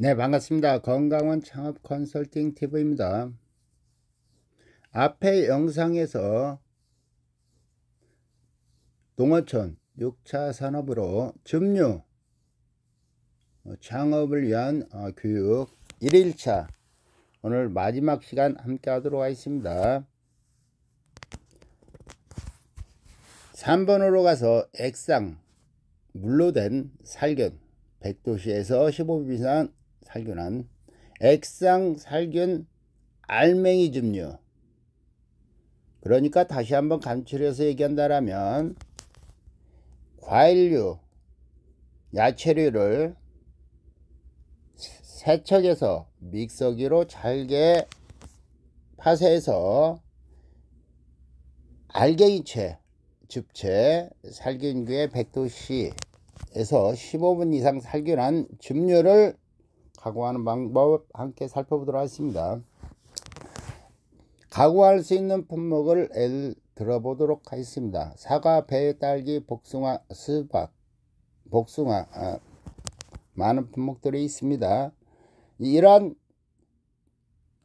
네 반갑습니다 건강원 창업 컨설팅 TV입니다 앞에 영상에서 동어촌 6차 산업으로 점유 어, 창업을 위한 어, 교육 1일차 오늘 마지막 시간 함께 하도록 하겠습니다 3번으로 가서 액상 물로 된 살균 100도시에서 15분 이상 살균한 액상 살균 알맹이 증류 그러니까 다시 한번 감출해서 얘기한다라면 과일류 야채류를 세척해서 믹서기로 잘게 파쇄해서 알갱이채, 즙채, 살균기의 100도씨에서 15분 이상 살균한 즙류를 각오하는 방법 함께 살펴보도록 하겠습니다. 각오할 수 있는 품목을 예 들어보도록 하겠습니다. 사과, 배, 딸기, 복숭아, 수박, 복숭아 아, 많은 품목들이 있습니다. 이러한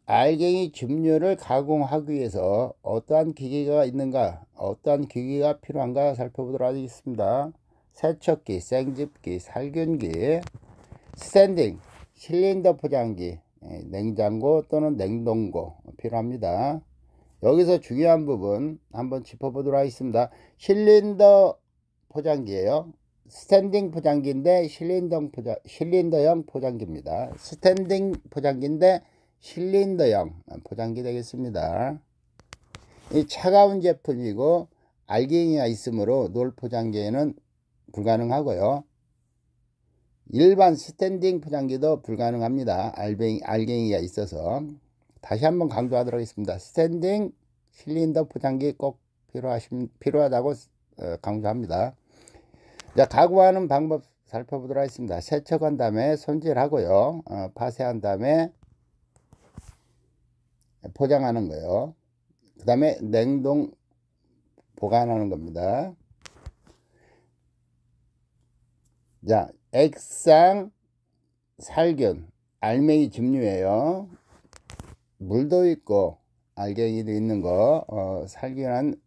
알갱이 줌류를 가공하기 위해서 어떠한 기계가 있는가 어떠한 기계가 필요한가 살펴보도록 하겠습니다 세척기, 생집기, 살균기, 스탠딩 실린더 포장기 예, 냉장고 또는 냉동고 필요합니다 여기서 중요한 부분 한번 짚어보도록 하겠습니다 실린더 포장기예요 스탠딩 포장기인데 실린더 포장, 실린더형 포장기입니다 스탠딩 포장기인데 실린더형 포장기 되겠습니다 이 차가운 제품이고 알갱이가 있으므로 놀 포장기에는 불가능하고요 일반 스탠딩 포장기도 불가능합니다. 알뱅이, 알갱이가 있어서 다시 한번 강조하도록 하겠습니다. 스탠딩 실린더 포장기 꼭 필요하심, 필요하다고 어, 강조합니다. 자, 가구하는 방법 살펴보도록 하겠습니다. 세척한 다음에 손질하고요. 어, 파쇄한 다음에 포장하는 거요. 그 다음에 냉동 보관하는 겁니다. 자, 액상 살균 알맹이 즙류예요 물도 있고 알갱이도 있는 거 어, 살균한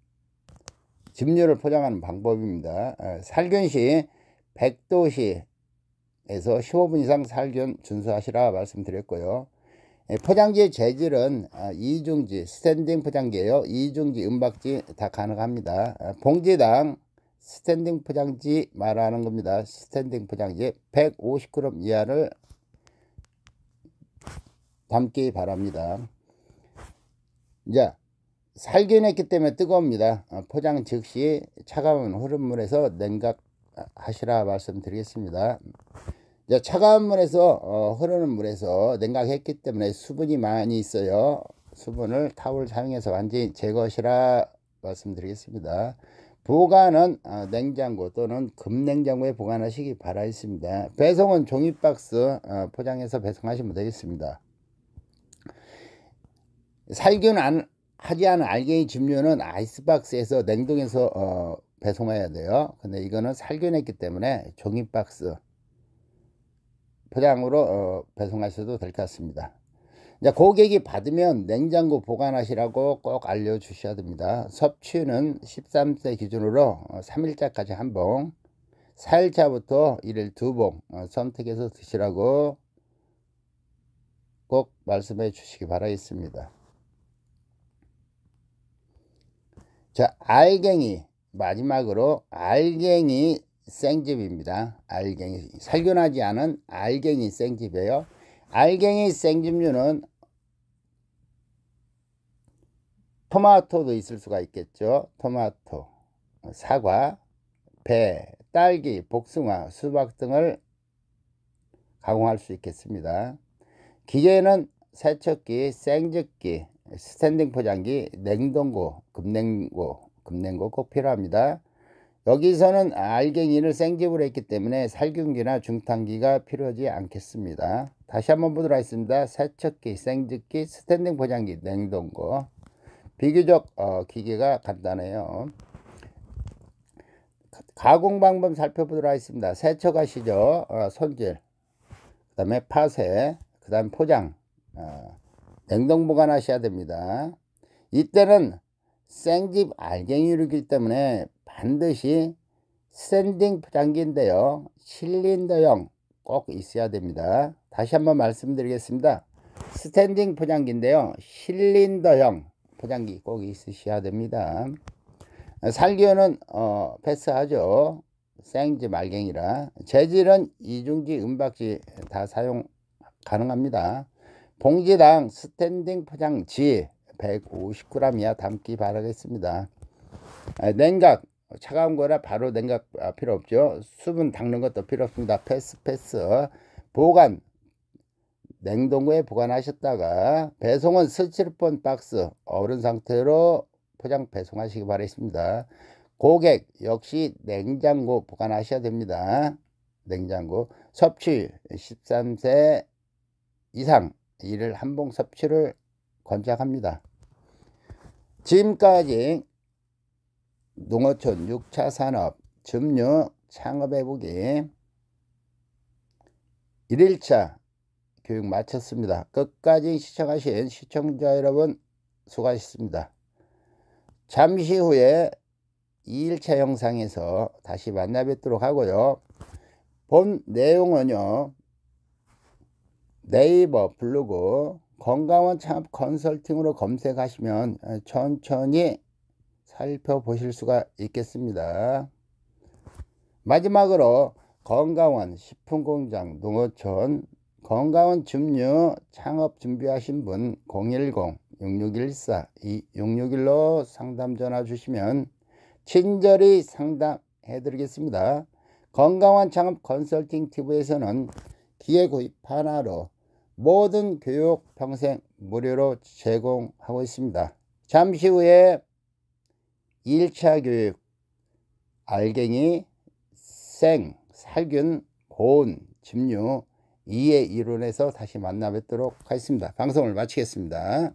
즙류를 포장하는 방법입니다 어, 살균 시 100도씨에서 15분 이상 살균 준수하시라 말씀드렸고요 예, 포장지의 재질은 아, 이중지 스탠딩 포장지예요 이중지 은박지 다 가능합니다 아, 봉지당 스탠딩 포장지 말하는 겁니다. 스탠딩 포장지 150g 이하를 담기 바랍니다. 이 살균했기 때문에 뜨겁니다. 어, 포장 즉시 차가운 흐른 물에서 냉각하시라 말씀드리겠습니다. 이 차가운 물에서 어, 흐르는 물에서 냉각했기 때문에 수분이 많이 있어요. 수분을 타월 사용해서 완전히 제거하시라 말씀드리겠습니다. 보관은 아, 냉장고 또는 금냉장고에 보관하시기 바라겠습니다 배송은 종이박스 아, 포장해서 배송하시면 되겠습니다. 살균 안, 하지 않은 알갱이 집류는 아이스박스에서 냉동해서 어, 배송해야 돼요. 근데 이거는 살균했기 때문에 종이박스 포장으로 어, 배송하셔도 될 것 같습니다. 이제 고객이 받으면 냉장고 보관하시라고 꼭 알려주셔야 됩니다. 섭취는 13세 기준으로 3일차까지 어, 한 봉, 4일차부터 1일 두봉 어, 선택해서 드시라고 꼭 말씀해 주시기 바라겠습니다. 자, 알갱이 마지막으로 알갱이 생집입니다 알갱이 살균하지 않은 알갱이 생집이에요 알갱이 생김류는 토마토도 있을 수가 있겠죠. 토마토, 사과, 배, 딸기, 복숭아, 수박 등을 가공할 수 있겠습니다. 기계는 세척기, 생즙기, 스탠딩 포장기, 냉동고, 급냉고, 급냉고 꼭 필요합니다. 여기서는 알갱이를 생집으로 했기 때문에 살균기나 중탕기가 필요하지 않겠습니다. 다시 한번 보도록 하겠습니다. 세척기, 생지기, 스탠딩 포장기, 냉동고 비교적 어, 기계가 간단해요. 가공 방법 살펴보도록 하겠습니다. 세척하시죠. 어, 손질, 그 다음에 파쇄, 그 다음 포장, 어, 냉동 보관하셔야 됩니다. 이때는 생집 알갱이기 때문에 반드시 스탠딩 포장기인데요. 실린더형 꼭 있어야 됩니다. 다시 한번 말씀드리겠습니다. 스탠딩 포장기인데요. 실린더형 포장기 꼭 있으셔야 됩니다. 살기호는 어, 패스하죠. 생지 말갱이라 재질은 이중지 은박지 다 사용 가능합니다. 봉지당 스탠딩 포장지 150g이야 담기 바라겠습니다. 아, 냉각 차가운 거라 바로 냉각 아, 필요 없죠. 수분 닦는 것도 필요 없습니다. 패스 패스 보관 냉동고에 보관하셨다가 배송은 17번 박스 얼은 상태로 포장 배송하시기 바라겠습니다. 고객 역시 냉장고 보관하셔야 됩니다. 냉장고 섭취 13세 이상 이를 한봉 섭취를 권장합니다. 지금까지 농어촌 6차 산업 점유 창업해보기 1일차 교육 마쳤습니다. 끝까지 시청하신 시청자 여러분 수고하셨습니다. 잠시 후에 2일차 영상에서 다시 만나 뵙도록 하고요. 본 내용은요. 네이버 블로그 건강원 창업 컨설팅으로 검색하시면 천천히 살펴보실 수가 있겠습니다. 마지막으로 건강원 식품공장 농어촌 건강한줌류 창업 준비하신 분 010-6614-2661로 상담 전화 주시면 친절히 상담해 드리겠습니다. 건강한 창업 컨설팅 TV에서는 기회 구입 하나로 모든 교육 평생 무료로 제공하고 있습니다. 잠시 후에 1차 교육 알갱이, 생, 살균, 고온, 집류 2의 이론에서 다시 만나 뵙도록 하겠습니다. 방송을 마치겠습니다.